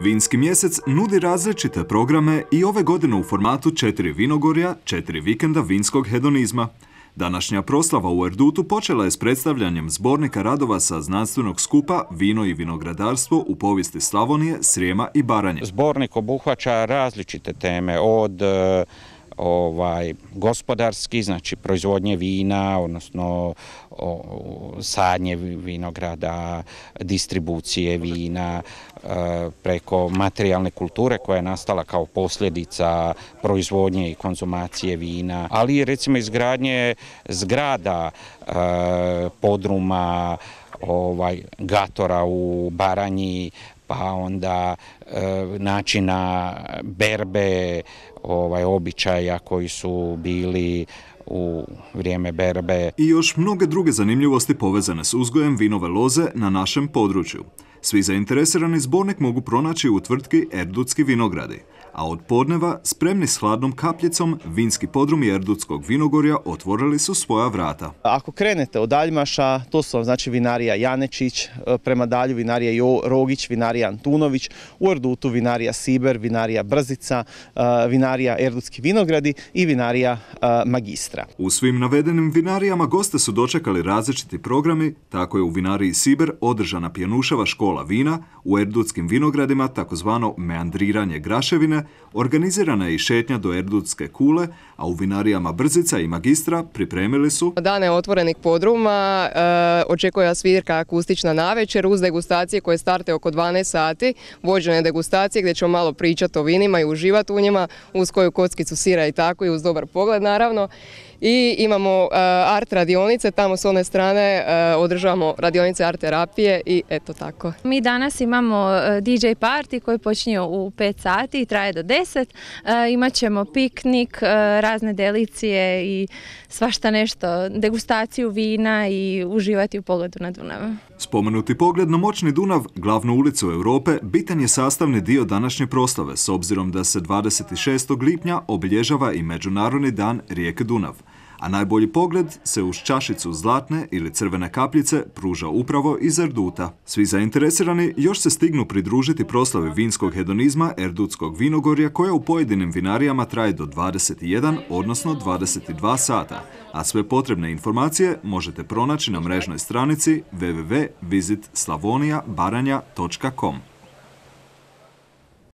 Vinski mjesec nudi različite programe i ove godine u formatu četiri vinogorja, četiri vikenda vinskog hedonizma. Današnja proslava u Erdutu počela je s predstavljanjem zbornika radova sa znanstvenog skupa Vino i vinogradarstvo u povijesti Slavonije, Srijema i Baranje. Zbornik obuhvaća različite teme od e, ovaj, gospodarski, znači proizvodnje vina, odnosno sadnje vinograda, distribucije vina, e, preko materijalne kulture koja je nastala kao posljedica proizvodnje i konzumacije vina, ali i recimo izgradnje zgrada, e, podruma, ovaj, gatora u Baranji, pa onda e, načina berbe, ovaj, običaja koji su bili u vrijeme berbe. I još mnoge druge zanimljivosti povezane s uzgojem vinove loze na našem području. Svi zainteresirani zbornik mogu pronaći u tvrtki Erdutski vinogradi a od podneva, spremni s hladnom kapljicom, vinski podrumi Erdutskog vinogorja otvorili su svoja vrata. Ako krenete od Daljmaša, to su vam znači vinarija Janečić, e, prema dalju vinarija jo, Rogić, vinarija Antunović, u Erdutu vinarija Siber, vinarija Brzica, e, vinarija Erdutski vinogradi i vinarija e, Magistra. U svim navedenim vinarijama goste su dočekali različiti programi, tako je u vinariji Siber održana pjenušava škola vina, u Erdutskim vinogradima takozvano meandriranje graševine, organizirana je i šetnja do Erdutske kule, a u vinarijama Brzica i Magistra pripremili su Dane otvorenih podruma, eh, očekuje svirka akustična navečer uz degustacije koje starte oko 12 sati, vođene degustacije gdje ćemo malo pričati o vinima i uživati u njima, uz koju kockicu sira i tako i uz dobar pogled naravno. I imamo eh, art radionice, tamo s one strane eh, održavamo radionice art terapije i eto tako. Mi danas imamo DJ party koji počinje u 5 sati i traje do 10. E, imat ćemo piknik, e, razne delicije i svašta nešto, degustaciju vina i uživati u pogledu na Dunavu. Spomenuti pogled na moćni Dunav, glavnu ulicu Europe, bitan je sastavni dio današnje proslave s obzirom da se 26. lipnja obilježava i Međunarodni dan rijeke Dunav a najbolji pogled se uz čašicu zlatne ili crvene kapljice pruža upravo iz Erduta. Svi zainteresirani još se stignu pridružiti proslavi vinskog hedonizma Erdutskog vinogorja koja u pojedinim vinarijama traje do 21, odnosno 22 sata, a sve potrebne informacije možete pronaći na mrežnoj stranici www.visitslavonijabaranja.com.